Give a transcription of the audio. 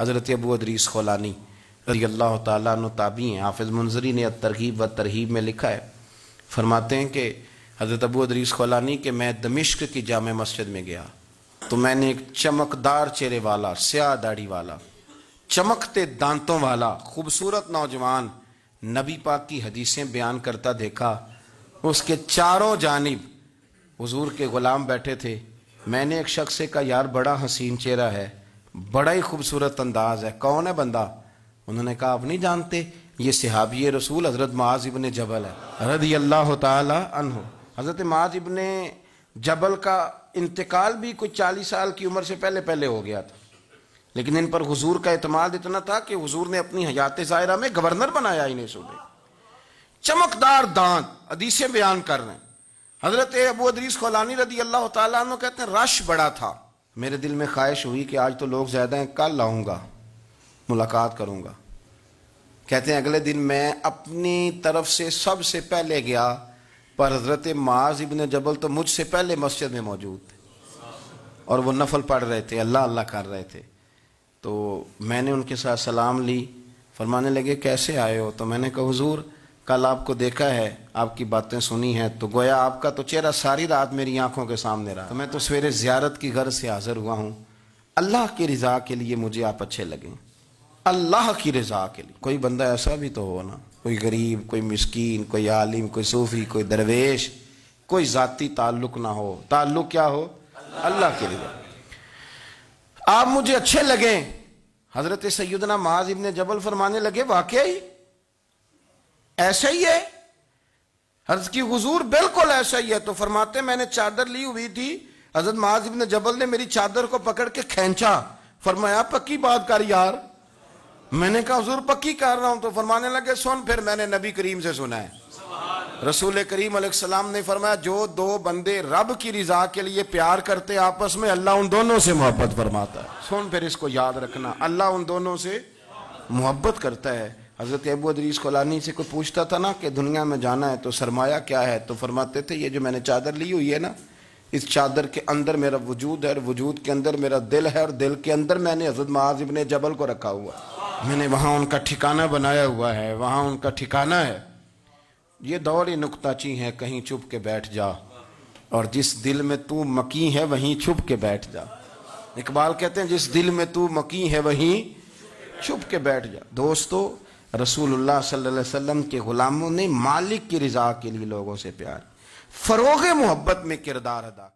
हज़रत अबू अदरीस खोलानी रजी अल्लाह ताबी हैं हाफिज़ मंजरी ने तरगीब व तरहीब में लिखा है फरमाते हैं कि हज़रत अबू अदरीस खोलानी के मैं दमिश्क की जाम मस्जिद में गया तो मैंने एक चमकदार चेहरे वाला स्याह दाढ़ी वाला चमकते दांतों वाला खूबसूरत नौजवान नबी पाक की हदीसें बयान करता देखा उसके चारों जानब हजूर के ग़ुलाम बैठे थे मैंने एक शख्स से कहा यार बड़ा हसीन चेहरा है बड़ा ही खूबसूरत अंदाज है कौन है बंदा उन्होंने कहा आप नहीं जानते ये सिहाबी रसूल हज़रत माज इबन जबल है रदी अल्लाह तहो हज़रत माज इबन जबल का इंतकाल भी कुछ चालीस साल की उम्र से पहले पहले हो गया था लेकिन इन पर हजूर का अतमाद इतना था कि हजूर ने अपनी हयात ज़ायरा में गवर्नर बनाया इन्हें सूबे चमकदार दांत अदीसें बयान कर रहे हैं हज़रत अबू अदरीस खोलानी रदी अल्लाह तहते हैं रश बड़ा था मेरे दिल में ख्वाहिश हुई कि आज तो लोग ज़्यादा हैं कल आऊँगा मुलाकात करूँगा कहते हैं अगले दिन मैं अपनी तरफ से सबसे पहले गया पर हज़रत माज इबन जबल तो मुझसे पहले मस्जिद में मौजूद थे और वो नफल पढ़ रहे थे अल्लाह अल्लाह कर रहे थे तो मैंने उनके साथ सलाम ली फरमाने लगे कैसे आए हो तो मैंने कहा हजूर कल आपको देखा है आपकी बातें सुनी हैं तो गोया आपका तो चेहरा सारी रात मेरी आंखों के सामने रहा तो मैं तो सवेरे ज्यारत की गर्ज से हाजिर हुआ हूँ अल्लाह की रजा के लिए मुझे आप अच्छे लगे अल्लाह की रजा के लिए कोई बंदा ऐसा भी तो हो ना कोई गरीब कोई मस्किन कोई आलिम कोई सूफी कोई दरवेश कोई ज़ाती ताल्लुक ना हो ताल्लुक क्या हो अल्लाह के लिए आप मुझे अच्छे लगें हज़रत सैदना माज इबन जबल फरमाने लगे वाकई ऐसा ही है हर्ज की हजूर बिल्कुल ऐसा ही है तो फरमाते मैंने चादर ली हुई थी हजरत माज इबन जबल ने मेरी चादर को पकड़ के खेचा फरमाया पक्की बात कर यार मैंने कहा हजूर पक्की कर रहा हूं तो फरमाने लगे सुन फिर मैंने नबी करीम से सुना है रसूल करीम सलाम ने फरमाया जो दो बंदे रब की रिजा के लिए प्यार करते आपस में अल्लाह उन दोनों से मोहब्बत फरमाता है सुन फिर इसको याद रखना अल्लाह उन दोनों से मोहब्बत करता है हज़रत अबू अदरीस कोलानी से कोई पूछता था ना कि दुनिया में जाना है तो सरमाया क्या है तो फरमाते थे ये जो मैंने चादर ली हुई है ना इस चादर के अंदर मेरा वजूद है और वजूद के अंदर मेरा दिल है और दिल के अंदर मैंने हजरत महाजिब ने जबल को रखा हुआ मैंने वहाँ उनका ठिकाना बनाया हुआ है वहाँ उनका ठिकाना है ये दौर ही नुकताची है कहीं छुप के बैठ जा और जिस दिल में तू मकी है वहीं छुप के बैठ जा इकबाल कहते हैं जिस दिल में तू मकी है वहीं छुप के बैठ जा दोस्तों रसूलुल्लाह सल्लल्लाहु अलैहि वसल्लम के ग़ुलामों ने मालिक की रज़ा के लिए लोगों से प्यार फ़रोग मोहब्बत में किरदार अदा